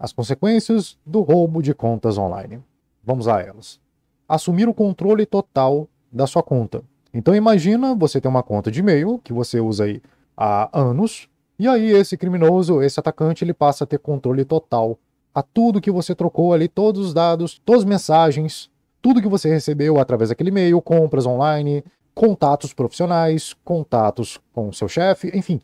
As consequências do roubo de contas online. Vamos a elas. Assumir o controle total da sua conta. Então imagina você tem uma conta de e-mail que você usa aí há anos, e aí esse criminoso, esse atacante, ele passa a ter controle total a tudo que você trocou ali, todos os dados, todas as mensagens, tudo que você recebeu através daquele e-mail, compras online, contatos profissionais, contatos com seu chefe, enfim,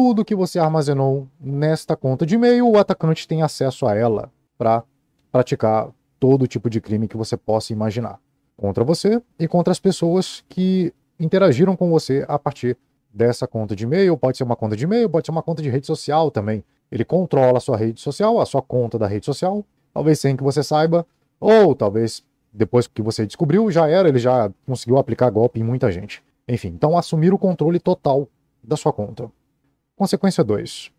tudo que você armazenou nesta conta de e-mail, o atacante tem acesso a ela para praticar todo tipo de crime que você possa imaginar contra você e contra as pessoas que interagiram com você a partir dessa conta de e-mail. Pode ser uma conta de e-mail, pode ser uma conta de rede social também. Ele controla a sua rede social, a sua conta da rede social, talvez sem que você saiba, ou talvez depois que você descobriu, já era, ele já conseguiu aplicar golpe em muita gente. Enfim, então assumir o controle total da sua conta. Consequência 2.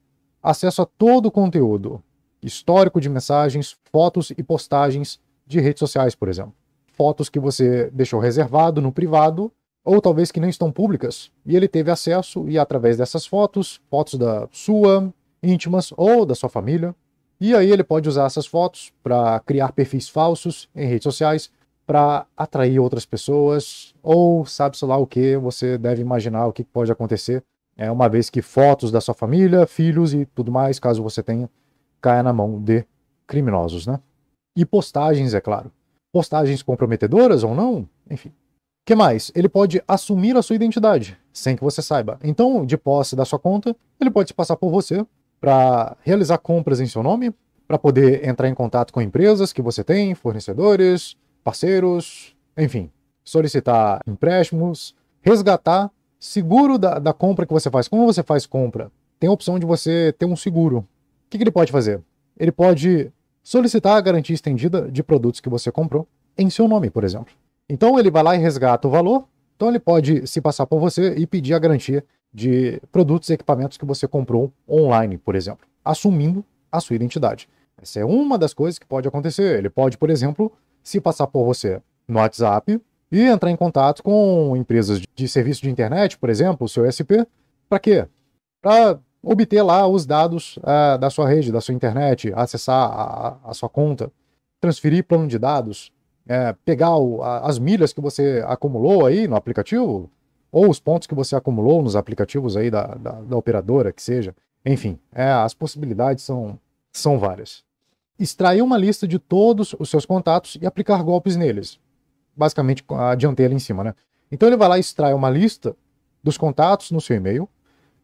Acesso a todo o conteúdo, histórico de mensagens, fotos e postagens de redes sociais, por exemplo. Fotos que você deixou reservado no privado, ou talvez que não estão públicas, e ele teve acesso e através dessas fotos, fotos da sua, íntimas ou da sua família, e aí ele pode usar essas fotos para criar perfis falsos em redes sociais, para atrair outras pessoas, ou sabe-se lá o que, você deve imaginar o que pode acontecer é, uma vez que fotos da sua família, filhos e tudo mais, caso você tenha, caia na mão de criminosos, né? E postagens, é claro. Postagens comprometedoras ou não, enfim. que mais? Ele pode assumir a sua identidade, sem que você saiba. Então, de posse da sua conta, ele pode se passar por você para realizar compras em seu nome, para poder entrar em contato com empresas que você tem, fornecedores, parceiros, enfim, solicitar empréstimos, resgatar Seguro da, da compra que você faz. Como você faz compra? Tem a opção de você ter um seguro. O que, que ele pode fazer? Ele pode solicitar a garantia estendida de produtos que você comprou em seu nome, por exemplo. Então ele vai lá e resgata o valor. Então ele pode se passar por você e pedir a garantia de produtos e equipamentos que você comprou online, por exemplo, assumindo a sua identidade. Essa é uma das coisas que pode acontecer. Ele pode, por exemplo, se passar por você no WhatsApp e entrar em contato com empresas de serviço de internet, por exemplo, o seu SP, para quê? Para obter lá os dados ah, da sua rede, da sua internet, acessar a, a sua conta, transferir plano de dados, é, pegar o, a, as milhas que você acumulou aí no aplicativo, ou os pontos que você acumulou nos aplicativos aí da, da, da operadora, que seja. Enfim, é, as possibilidades são, são várias. Extrair uma lista de todos os seus contatos e aplicar golpes neles basicamente a dianteira em cima, né? Então ele vai lá e extrai uma lista dos contatos no seu e-mail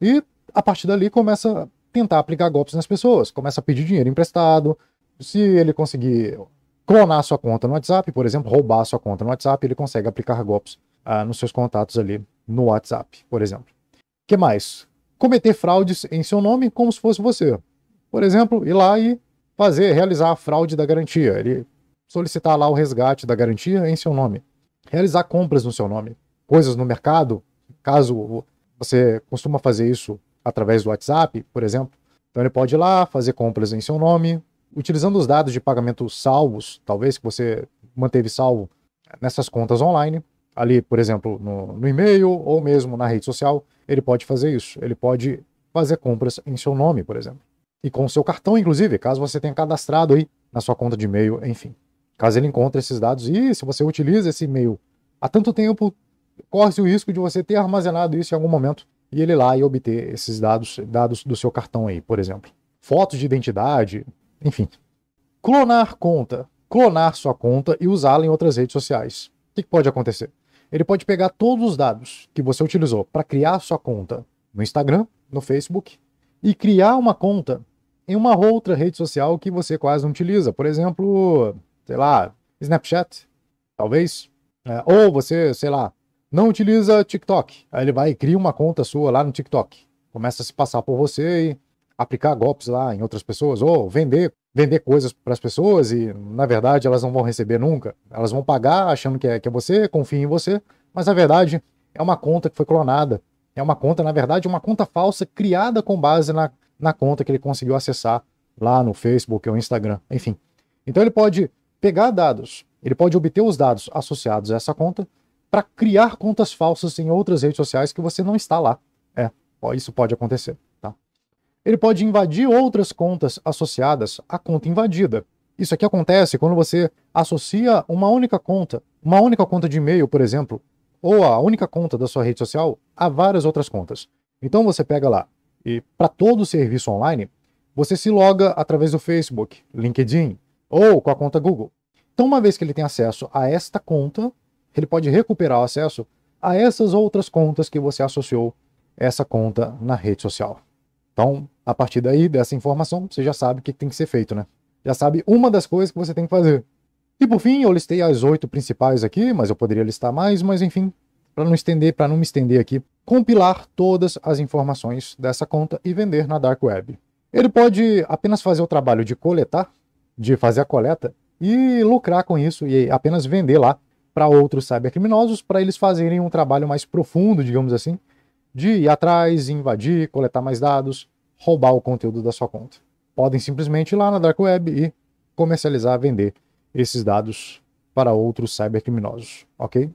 e a partir dali começa a tentar aplicar golpes nas pessoas, começa a pedir dinheiro emprestado. Se ele conseguir clonar sua conta no WhatsApp, por exemplo, roubar sua conta no WhatsApp, ele consegue aplicar golpes ah, nos seus contatos ali no WhatsApp, por exemplo. que mais? Cometer fraudes em seu nome como se fosse você. Por exemplo, ir lá e fazer, realizar a fraude da garantia. Ele solicitar lá o resgate da garantia em seu nome, realizar compras no seu nome, coisas no mercado, caso você costuma fazer isso através do WhatsApp, por exemplo. Então ele pode ir lá fazer compras em seu nome, utilizando os dados de pagamento salvos, talvez que você manteve salvo nessas contas online, ali, por exemplo, no, no e-mail ou mesmo na rede social, ele pode fazer isso. Ele pode fazer compras em seu nome, por exemplo. E com o seu cartão, inclusive, caso você tenha cadastrado aí na sua conta de e-mail, enfim. Caso ele encontre esses dados, e se você utiliza esse e-mail há tanto tempo, corre-se o risco de você ter armazenado isso em algum momento e ele ir lá e obter esses dados, dados do seu cartão aí, por exemplo. Fotos de identidade, enfim. Clonar conta. Clonar sua conta e usá-la em outras redes sociais. O que pode acontecer? Ele pode pegar todos os dados que você utilizou para criar sua conta no Instagram, no Facebook, e criar uma conta em uma outra rede social que você quase não utiliza. Por exemplo, sei lá, Snapchat, talvez. É, ou você, sei lá, não utiliza TikTok. Aí ele vai e cria uma conta sua lá no TikTok. Começa a se passar por você e aplicar golpes lá em outras pessoas, ou vender, vender coisas para as pessoas e, na verdade, elas não vão receber nunca. Elas vão pagar achando que é, que é você, confia em você, mas, na verdade, é uma conta que foi clonada. É uma conta, na verdade, uma conta falsa criada com base na, na conta que ele conseguiu acessar lá no Facebook ou Instagram, enfim. Então ele pode pegar dados, ele pode obter os dados associados a essa conta para criar contas falsas em outras redes sociais que você não está lá. É, isso pode acontecer. Tá? Ele pode invadir outras contas associadas à conta invadida. Isso aqui acontece quando você associa uma única conta, uma única conta de e-mail, por exemplo, ou a única conta da sua rede social a várias outras contas. Então você pega lá e para todo o serviço online, você se loga através do Facebook, LinkedIn ou com a conta Google. Então, uma vez que ele tem acesso a esta conta, ele pode recuperar o acesso a essas outras contas que você associou essa conta na rede social. Então, a partir daí, dessa informação, você já sabe o que tem que ser feito, né? Já sabe uma das coisas que você tem que fazer. E por fim, eu listei as oito principais aqui, mas eu poderia listar mais, mas enfim, para não estender, para não me estender aqui, compilar todas as informações dessa conta e vender na dark web. Ele pode apenas fazer o trabalho de coletar, de fazer a coleta e lucrar com isso e apenas vender lá para outros cybercriminosos para eles fazerem um trabalho mais profundo, digamos assim, de ir atrás, invadir, coletar mais dados, roubar o conteúdo da sua conta. Podem simplesmente ir lá na dark web e comercializar, vender esses dados para outros cybercriminosos, ok?